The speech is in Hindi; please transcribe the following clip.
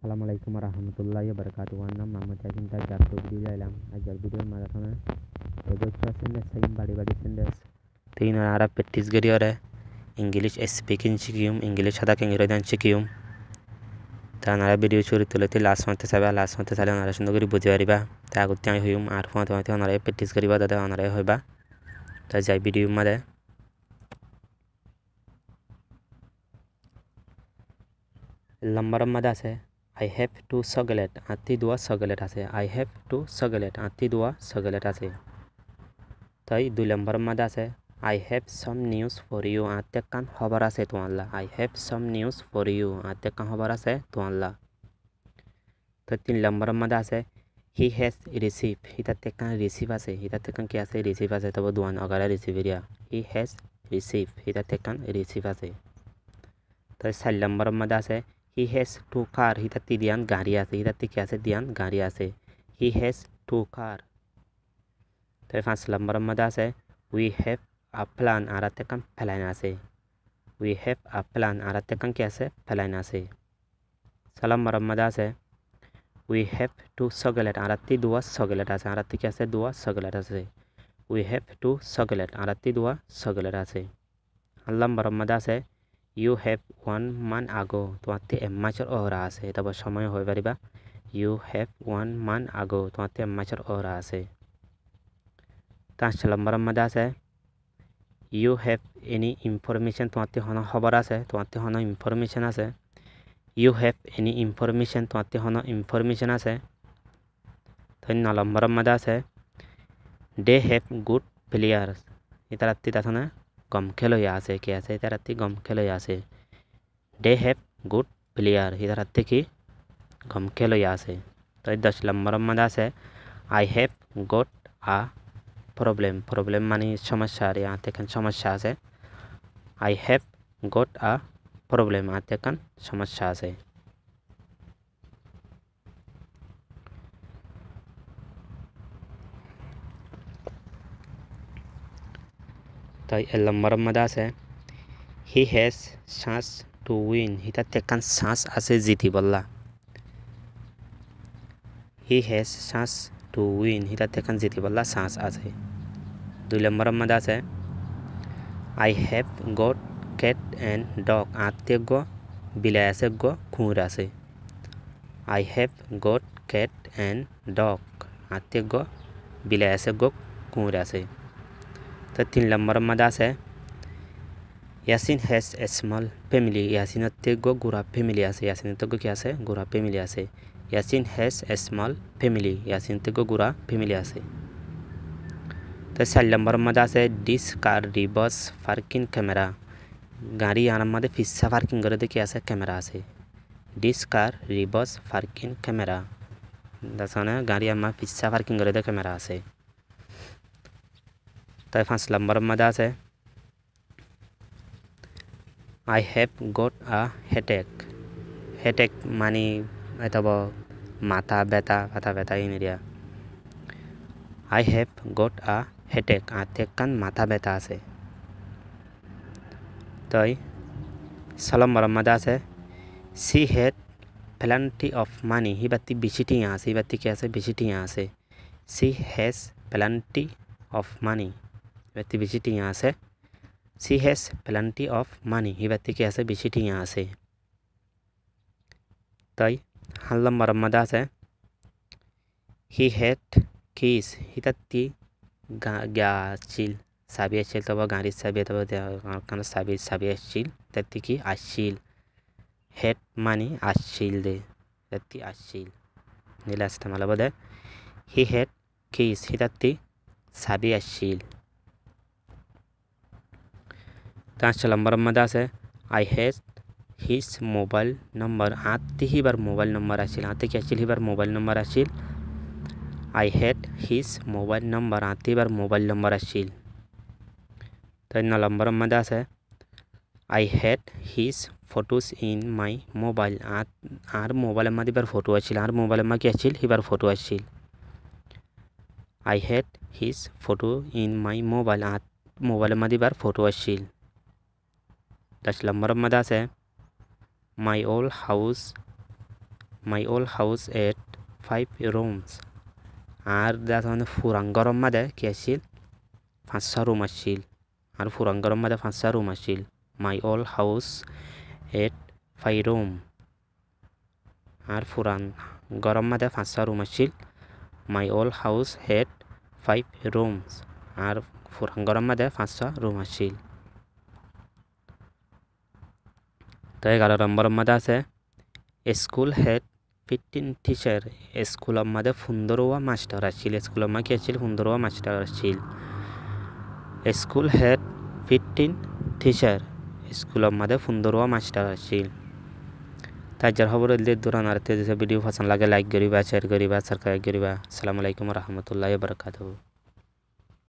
Assalamualaikum warahmatullahi wabarakatuh আমার নাম মোহাম্মদ আজিম তার জাতীয় ভিডিও লাইলাম আজকের ভিডিওর মাঝখানে এবছর সেন্ডার সাইম বাড়ি বাড়ি সেন্ডার তিন আরা প্র্যাকটিস করি ওরে ইংলিশ স্পিকিং শিখিম ইংলিশ সাদা কিংরোদান শিখিম তা নারা ভিডিও শুরু তুলতে লাস্ট মান্থে চাবে লাস্ট মান্থে চালে ওনারা সুন্দর করে বুঝি পারিবা তা আগতে আমি হইম আর ফোনতে মাতে ওনারাই প্র্যাকটিস করিবা দাদা ওনারাই হইবা তা যাই ভিডিও মাদে লম্বা রম্মাদা আছে আই হ্যাভ টু সগলেট আত্মি দোয়া সগলেট আছে আই হ্যাভ টু সগলেট আত্মি দোয়া সগলেট আছে তাই দুই নম্বর মাদ আছে I have some news for you আত্মেকান খবর আছে তোমাল্লা I have some news for you আত্মেকান খবর আছে তোমাল্লা তো তিন নম্বর মাদ আছে হি হ্যাজ রিসিভ হিতার তেকান রিসিভ আছে হিতার তেকান কি আছে রিসিভ আছে তবে দোয়ান অগারা রিসিভ এরিয়া হি হ্যাজ রিসিভ হিতার তেকান রিসিভ আছে তো চার নম্বর মাদ আছে হি হেজ টু কার হিতাত্তি দিয়ান গাড়ি আছে হিতাত্তি কি আছে দিয়ান গাড়ি আছে হি হেজ টু কার তাহলে পাঁচ নম্বরের মধ্যে আছে উই হ্যাভ আ প্ল্যান আর হাতে কান ফেলাইন আছে উই হ্যাভ আ প্ল্যান আর হাতে কান কি আছে ফেলাইন আছে সালাম নম্বরের মধ্যে আছে উই হ্যাভ টু চকলেট আর হাতি দুয়া চকলেট আছে আর হাতি কি আছে দুয়া চকলেট আছে উই হ্যাভ টু চকলেট আর হাতি দুয়া চকলেট আছে আল্লাহ নম্বরের মধ্যে আছে यू हेव वन मान आगो तुम्हें एम माचर ओहरा आसे तब समय हो पार यू हेव वन मान आगो तुआते एम माचर ओहरा आसे पाँच नम्बर मजा आसे यू हेव एनी इनफरमेशन तुआते हन खबर आसे तुआते हन इनफर्मेशन आसे यू हेव एनी इनफरमेशन तुआते हन इनफरमेशन आसे धन्य नम्बर मजा आसे दे हेव गुड प्लेयार्स इतना तीता কম খেলোয়া আছে কে আছে ইতারাতে গম খেলোয়া আছে ডে হ্যাভ গুড প্লেয়ার ইতারাতে কি গম খেলোয়া আছে তো দশ নম্বর মধ্যে আছে I have got a problem problem মানে সমস্যা আর এখন সমস্যা আছে I have got a problem আতে সমস্যা আছে তাই এলাম মৰম মাদা আছে he has chance to win সি তাত এখন চাঞ্চ আছে জিতি পাৰলা he has chance to win সি তাত এখন জিতি পাৰলা চাঞ্চ আছে দুই নম্বৰ মাদা আছে I have got cat and dog আঠ গ বিলাই আছে গ কোঁৰ আছে I have got cat and dog আঠ গ বিলাই আছে গ আছে 13 नंबर मदास है Yasin has a small family Yasin गो गुरा फैमिली आसे यासिन तो क्या से गुरा फैमिली आसे Yasin has a small family Yasin गो गुरा फैमिली आसे तो चार नंबर मदास है this car reverse parking camera गाड़ी आना मदे फिस्सा पार्किंग कर देखिए आसे कैमरा आसे this car reverse parking camera दस गाड़ी आम फिस्सा पार्किंग कर दे कैमरा आसे তাৰ পাঁচ নম্বৰ মাদা আছে I have got a headache headache মানে এতব মাথা ব্যথা মাথা ব্যথা ইন এরিয়া I have got a headache আতেক কান মাথা ব্যথা আছে তই চলম মৰম্মাদা আছে she had plenty of money সি বাতি বেছি টিঙা আছে সি বাতি কি আছে বেছি টিঙা আছে she has plenty of money व्यक्ति बिचिटी यहाँ से she has plenty of money ये व्यक्ति की ऐसे बिचिटी यहाँ से तय हल्ला मरमदा से ही हैट कीस हितत्ती गाचील साबी आशील तब गाड़ी साबी तब कारण साबी साबी आशील तत्ती की आशील हेट मानी आशील दे तत्ती आशील नीला इस्तेमाल बद ही हेट कीस ही तत्ती साबी आशील पाँच नंबर आसे I has his mobile number आते ही बार मोबाइल नंबर आते की बार मोबाइल नंबर आसिल I had his mobile number आते ही बार मोबाइल नंबर आशील तो न नंबर मदासे I had his photos in my mobile आर मोबाइल में बार फोटो आर मोबाइल में कि आसिल बार फोटो आशील I had his photo in my mobile आत मोबाइल में बार फोटो आशील दशलम मरमदा से माई old house my old house had five rooms আর দেখেন ফুরাং গরম মাদে কি আসছিল পাঁচশা রুম আসছিল আর ফুরাং গরম মাদে পাঁচশা রুম আসছিল my old house had five room আর ফুরান গরম মাদে পাঁচশা রুম আসছিল my old house had five rooms আর ফুরান গরম মাদে পাঁচশা রুম আসছিল তো এগারো নম্বর মাঝে আছে স্কুল হেড ফিফটিন টিচার স্কুলের মাঝে সুন্দরওয়া মাস্টার আসছিল স্কুলের মা কি আসছিল সুন্দরওয়া মাস্টার আসছিল স্কুল হেড ফিফটিন টিচার স্কুলের মাঝে সুন্দরওয়া মাস্টার আসছিল তাই যার খবর দিলে দৌড়ান আর ভিডিও পছন্দ লাগে লাইক করিবা শেয়ার করিবা সাবস্ক্রাইব করিবা আসসালামু আলাইকুম রহমতুল্লাহ বরকাতু